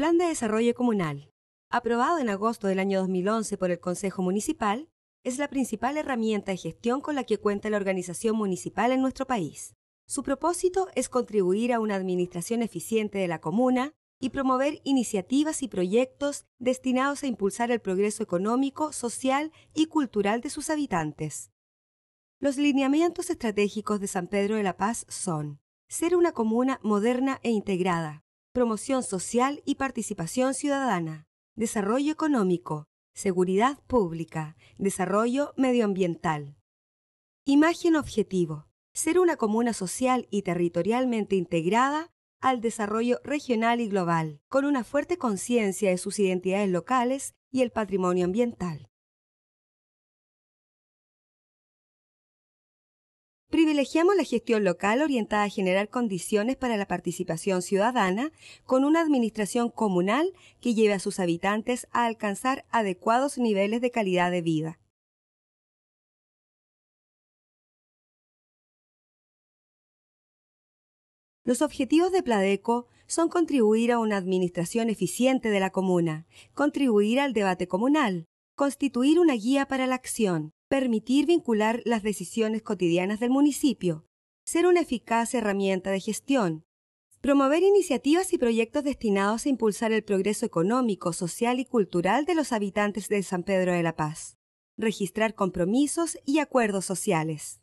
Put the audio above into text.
Plan de Desarrollo Comunal, aprobado en agosto del año 2011 por el Consejo Municipal, es la principal herramienta de gestión con la que cuenta la organización municipal en nuestro país. Su propósito es contribuir a una administración eficiente de la comuna y promover iniciativas y proyectos destinados a impulsar el progreso económico, social y cultural de sus habitantes. Los lineamientos estratégicos de San Pedro de la Paz son ser una comuna moderna e integrada, promoción social y participación ciudadana, desarrollo económico, seguridad pública, desarrollo medioambiental. Imagen objetivo. Ser una comuna social y territorialmente integrada al desarrollo regional y global, con una fuerte conciencia de sus identidades locales y el patrimonio ambiental. Privilegiamos la gestión local orientada a generar condiciones para la participación ciudadana con una administración comunal que lleve a sus habitantes a alcanzar adecuados niveles de calidad de vida. Los objetivos de Pladeco son contribuir a una administración eficiente de la comuna, contribuir al debate comunal, constituir una guía para la acción, permitir vincular las decisiones cotidianas del municipio, ser una eficaz herramienta de gestión, promover iniciativas y proyectos destinados a impulsar el progreso económico, social y cultural de los habitantes de San Pedro de la Paz, registrar compromisos y acuerdos sociales.